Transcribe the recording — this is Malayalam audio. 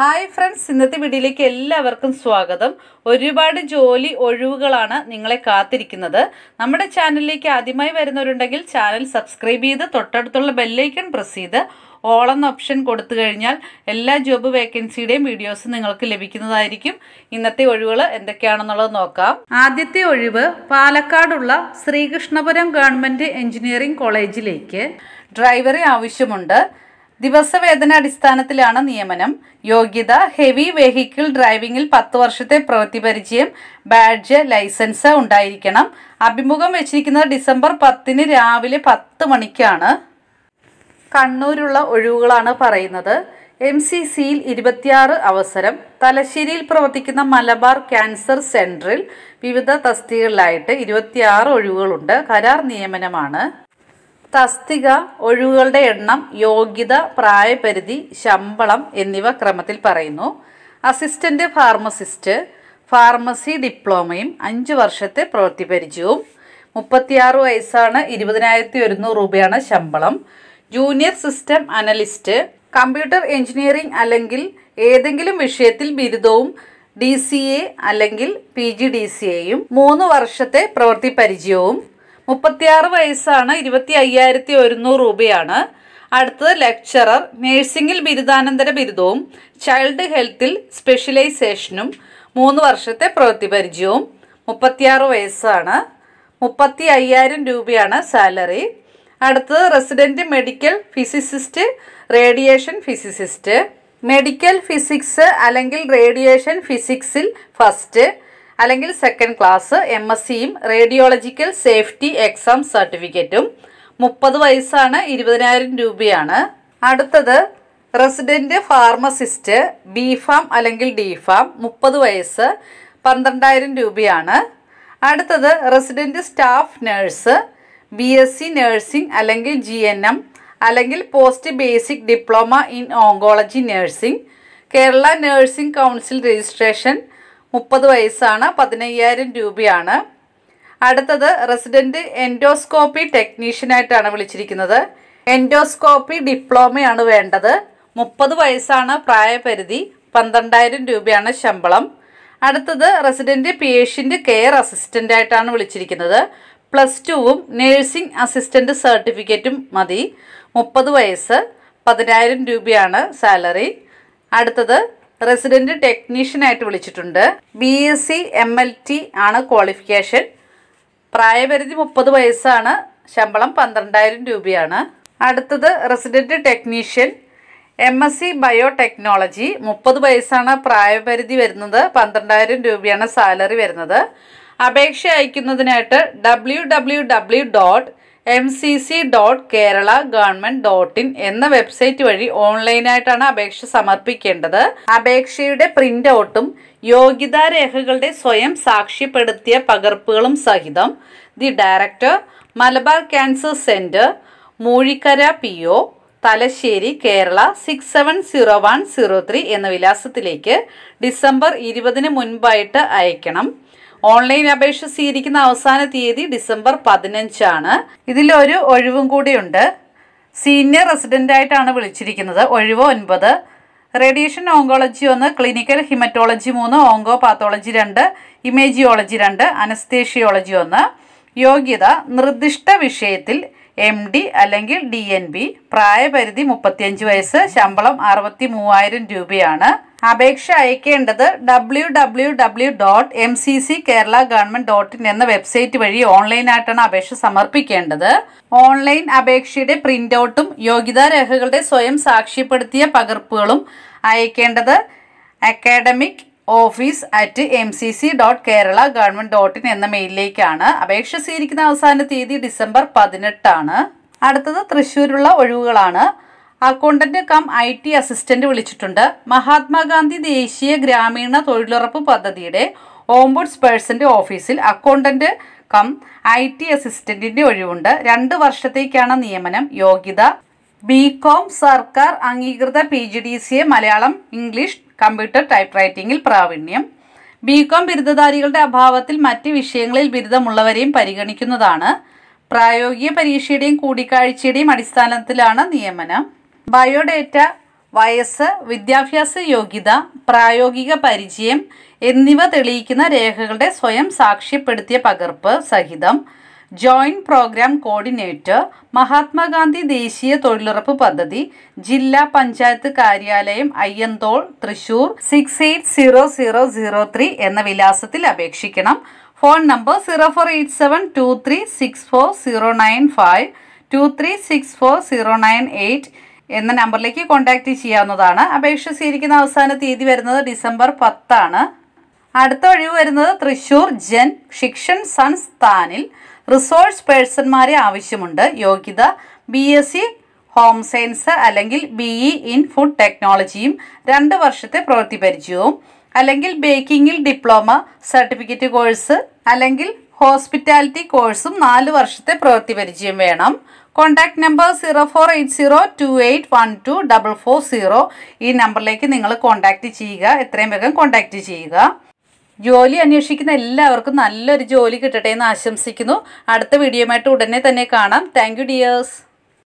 ഹായ് ഫ്രണ്ട്സ് ഇന്നത്തെ വീഡിയോയിലേക്ക് എല്ലാവർക്കും സ്വാഗതം ഒരുപാട് ജോലി ഒഴിവുകളാണ് നിങ്ങളെ കാത്തിരിക്കുന്നത് നമ്മുടെ ചാനലിലേക്ക് ആദ്യമായി വരുന്നവരുണ്ടെങ്കിൽ ചാനൽ സബ്സ്ക്രൈബ് ചെയ്ത് തൊട്ടടുത്തുള്ള ബെല്ലൈക്കൺ പ്രസ് ചെയ്ത് ഓൾ എന്ന ഓപ്ഷൻ കൊടുത്തു കഴിഞ്ഞാൽ എല്ലാ ജോബ് വേക്കൻസിയുടെയും വീഡിയോസ് നിങ്ങൾക്ക് ലഭിക്കുന്നതായിരിക്കും ഇന്നത്തെ ഒഴിവുകൾ എന്തൊക്കെയാണെന്നുള്ളത് നോക്കാം ആദ്യത്തെ ഒഴിവ് പാലക്കാടുള്ള ശ്രീകൃഷ്ണപുരം ഗവൺമെൻറ് എഞ്ചിനീയറിംഗ് കോളേജിലേക്ക് ഡ്രൈവറെ ആവശ്യമുണ്ട് ദിവസവേതന അടിസ്ഥാനത്തിലാണ് നിയമനം യോഗ്യത ഹെവി വെഹിക്കിൾ ഡ്രൈവിംഗിൽ പത്ത് വർഷത്തെ പ്രവൃത്തി പരിചയം ബാഡ്ജ് ലൈസൻസ് ഉണ്ടായിരിക്കണം അഭിമുഖം വെച്ചിരിക്കുന്നത് ഡിസംബർ പത്തിന് രാവിലെ പത്ത് മണിക്കാണ് കണ്ണൂരുള്ള ഒഴിവുകളാണ് പറയുന്നത് എം സി സിയിൽ ഇരുപത്തിയാറ് അവസരം തലശ്ശേരിയിൽ പ്രവർത്തിക്കുന്ന മലബാർ ക്യാൻസർ സെൻറ്ററിൽ വിവിധ തസ്തികളിലായിട്ട് ഇരുപത്തിയാറ് ഒഴിവുകളുണ്ട് കരാർ നിയമനമാണ് തസ്തിക ഒഴിവുകളുടെ എണ്ണം യോഗ്യത പ്രായപരിധി ശമ്പളം എന്നിവ ക്രമത്തിൽ പറയുന്നു അസിസ്റ്റന്റ് ഫാർമസിസ്റ്റ് ഫാർമസി ഡിപ്ലോമയും അഞ്ച് വർഷത്തെ പ്രവൃത്തി പരിചയവും മുപ്പത്തിയാറ് വയസ്സാണ് ഇരുപതിനായിരത്തി ഒരുന്നൂറ് രൂപയാണ് ശമ്പളം junior system analyst computer engineering അല്ലെങ്കിൽ ഏതെങ്കിലും വിഷയത്തിൽ ബിരുദവും ഡി സി എ അല്ലെങ്കിൽ പി ജി ഡി സി എയും മൂന്ന് വർഷത്തെ പ്രവൃത്തി പരിചയവും മുപ്പത്തിയാറ് വയസ്സാണ് ഇരുപത്തി അയ്യായിരത്തി ഒരുന്നൂറ് രൂപയാണ് അടുത്തത് ലെക്ചറർ നേഴ്സിംഗിൽ ബിരുദാനന്തര ബിരുദവും ചൈൽഡ് ഹെൽത്തിൽ സ്പെഷ്യലൈസേഷനും മൂന്ന് വർഷത്തെ പ്രവൃത്തി പരിചയവും മുപ്പത്തിയാറ് വയസ്സാണ് മുപ്പത്തി അയ്യായിരം രൂപയാണ് സാലറി അടുത്തത് resident medical physicist radiation physicist medical physics അല്ലെങ്കിൽ റേഡിയേഷൻ ഫിസിക്സിൽ ഫസ്റ്റ് അല്ലെങ്കിൽ സെക്കൻഡ് ക്ലാസ് എം എസ് സിയും റേഡിയോളജിക്കൽ സേഫ്റ്റി എക്സാം സർട്ടിഫിക്കറ്റും മുപ്പത് വയസ്സാണ് ഇരുപതിനായിരം രൂപയാണ് അടുത്തത് റെസിഡൻറ്റ് ഫാർമസിസ്റ്റ് ബി ഫാം അല്ലെങ്കിൽ ഡി ഫാം മുപ്പത് വയസ്സ് പന്ത്രണ്ടായിരം രൂപയാണ് അടുത്തത് resident staff nurse B S C nursing അല്ലെങ്കിൽ ജി എൻ എം അല്ലെങ്കിൽ post basic diploma in oncology nursing Kerala nursing council registration മുപ്പത് വയസ്സാണ് പതിനയ്യായിരം രൂപയാണ് അടുത്തത് റെസിഡൻറ്റ് എൻഡോസ്കോപ്പി ടെക്നീഷ്യനായിട്ടാണ് വിളിച്ചിരിക്കുന്നത് എൻഡോസ്കോപ്പി ഡിപ്ലോമയാണ് വേണ്ടത് മുപ്പത് വയസ്സാണ് പ്രായപരിധി പന്ത്രണ്ടായിരം രൂപയാണ് ശമ്പളം അടുത്തത് റെസിഡൻറ്റ് പേഷ്യൻ്റ് കെയർ അസിസ്റ്റൻ്റ് ആയിട്ടാണ് വിളിച്ചിരിക്കുന്നത് പ്ലസ് ടുവും നേഴ്സിംഗ് അസിസ്റ്റൻ്റ് സർട്ടിഫിക്കറ്റും മതി മുപ്പത് വയസ്സ് പതിനായിരം രൂപയാണ് സാലറി അടുത്തത് ടെക്നീഷ്യൻ ടെക്നീഷ്യനായിട്ട് വിളിച്ചിട്ടുണ്ട് B S C M L T ആണ് ക്വാളിഫിക്കേഷൻ പ്രായപരിധി മുപ്പത് വയസ്സാണ് ശമ്പളം പന്ത്രണ്ടായിരം രൂപയാണ് അടുത്തത് resident technician M S C biotechnology മുപ്പത് വയസ്സാണ് പ്രായപരിധി വരുന്നത് പന്ത്രണ്ടായിരം രൂപയാണ് സാലറി വരുന്നത് അപേക്ഷ അയക്കുന്നതിനായിട്ട് W W W dot M C C dot Kerala government dot in എന്ന വെബ്സൈറ്റ് വഴി ഓൺലൈനായിട്ടാണ് അപേക്ഷ സമർപ്പിക്കേണ്ടത് അപേക്ഷയുടെ പ്രിന്റ് ഔട്ടും യോഗ്യതാ രേഖകളുടെ സ്വയം സാക്ഷ്യപ്പെടുത്തിയ പകർപ്പുകളും സഹിതം the director Malabar cancer centre Moozhikkara P O Thalassery Kerala six seven zero one zero three എന്ന വിലാസത്തിലേക്ക് ഡിസംബർ ഇരുപതിന് മുൻപായിട്ട് അയക്കണം ഓൺലൈൻ അപേക്ഷ സ്വീകരിക്കുന്ന അവസാന തീയതി ഡിസംബർ പതിനഞ്ചാണ് ഇതിലൊരു ഒഴിവും കൂടിയുണ്ട് സീനിയർ റെസിഡൻ്റ് ആയിട്ടാണ് വിളിച്ചിരിക്കുന്നത് ഒഴിവ് ഒൻപത് റേഡിയേഷൻ ഓങ്കോളജി ഒന്ന് ക്ലിനിക്കൽ ഹിമറ്റോളജി മൂന്ന് പാത്തോളജി രണ്ട് ഇമേജിയോളജി രണ്ട് അനസ്തേഷിയോളജി ഒന്ന് യോഗ്യത നിർദ്ദിഷ്ട വിഷയത്തിൽ എം ഡി അല്ലെങ്കിൽ ഡി എൻ ബി പ്രായപരിധി മുപ്പത്തിയഞ്ച് വയസ്സ് ശമ്പളം അറുപത്തി മൂവായിരം രൂപയാണ് അപേക്ഷ അയക്കേണ്ടത് W W W dot M C C Kerala government dot in എന്ന വെബ്സൈറ്റ് വഴി ഓൺലൈനായിട്ടാണ് അപേക്ഷ സമർപ്പിക്കേണ്ടത് ഓൺലൈൻ അപേക്ഷയുടെ പ്രിൻ്റ് ഔട്ടും യോഗ്യതാ രേഖകളുടെ സ്വയം സാക്ഷ്യപ്പെടുത്തിയ പകർപ്പുകളും അയക്കേണ്ടത് academic office at M C C dot Kerala government dot in എന്ന മെയിലിലേക്കാണ് അപേക്ഷ സ്വീകരിക്കുന്ന അവസാന തീയതി ഡിസംബർ പതിനെട്ടാണ് അടുത്തത് തൃശ്ശൂരുള്ള ഒഴിവുകളാണ് accountant cum I T assistant വിളിച്ചിട്ടുണ്ട് മഹാത്മാഗാന്ധി ദേശീയ ഗ്രാമീണ തൊഴിലുറപ്പ് പദ്ധതിയുടെ ഓംബുഡ്സ് പേഴ്സന്റെ ഓഫീസിൽ അക്കൗണ്ടന്റ് കം ഐ ടി അസിസ്റ്റന്റിന്റെ ഒഴിവുണ്ട് രണ്ട് വർഷത്തേക്കാണ് നിയമനം യോഗ്യത ബി കോം സർക്കാർ അംഗീകൃത P G D C A Malayalam English computer type റൈറ്റിംഗിൽ പ്രാവീണ്യം ബി കോം ബിരുദധാരികളുടെ അഭാവത്തിൽ മറ്റ് വിഷയങ്ങളിൽ ബിരുദമുള്ളവരെയും പരിഗണിക്കുന്നതാണ് പ്രായോഗിക പരീക്ഷയുടെയും കൂടിക്കാഴ്ചയുടെയും അടിസ്ഥാനത്തിലാണ് നിയമനം ബയോഡേറ്റ വയസ്സ് വിദ്യാഭ്യാസ യോഗ്യത പ്രായോഗിക പരിചയം എന്നിവ തെളിയിക്കുന്ന രേഖകളുടെ സ്വയം സാക്ഷ്യപ്പെടുത്തിയ പകർപ്പ് സഹിതം ജോയിൻറ്റ് പ്രോഗ്രാം കോർഡിനേറ്റർ മഹാത്മാഗാന്ധി ദേശീയ തൊഴിലുറപ്പ് പദ്ധതി ജില്ലാ പഞ്ചായത്ത് കാര്യാലയം Ayyanthole Thrissur six eight zero zero zero three എന്ന വിലാസത്തിൽ അപേക്ഷിക്കണം phone number zero four eight seven two three six four zero nine five two three six four zero nine eight എന്ന നമ്പറിലേക്ക് കോൺടാക്റ്റ് ചെയ്യാവുന്നതാണ് അപേക്ഷ സ്വീകരിക്കുന്ന അവസാന തീയതി വരുന്നത് ഡിസംബർ പത്താണ് അടുത്ത ഒഴിവ് വരുന്നത് തൃശൂർ ജൻ ശിക്ഷൻ സൺസ്ഥാനിൽ റിസോഴ്സ് പേഴ്സൺമാരെ ആവശ്യമുണ്ട് യോഗ്യത B S C home science അല്ലെങ്കിൽ ബി ഇ ഇൻ ഫുഡ് ടെക്നോളജിയും രണ്ട് വർഷത്തെ പ്രവൃത്തി പരിചയവും അല്ലെങ്കിൽ ബേക്കിംഗിൽ ഡിപ്ലോമ സർട്ടിഫിക്കറ്റ് കോഴ്സ് അല്ലെങ്കിൽ ഹോസ്പിറ്റാലിറ്റി കോഴ്സും നാല് വർഷത്തെ പ്രവൃത്തി പരിചയം വേണം contact number zero four eight zero two eight one two double four zero ഈ നമ്പറിലേക്ക് നിങ്ങൾ കോൺടാക്റ്റ് ചെയ്യുക എത്രയും വേഗം കോൺടാക്റ്റ് ചെയ്യുക ജോലി അന്വേഷിക്കുന്ന എല്ലാവർക്കും നല്ലൊരു ജോലി കിട്ടട്ടെ എന്ന് ആശംസിക്കുന്നു അടുത്ത വീഡിയോയുമായിട്ട് ഉടനെ തന്നെ കാണാം താങ്ക് യു ഡിയേഴ്സ്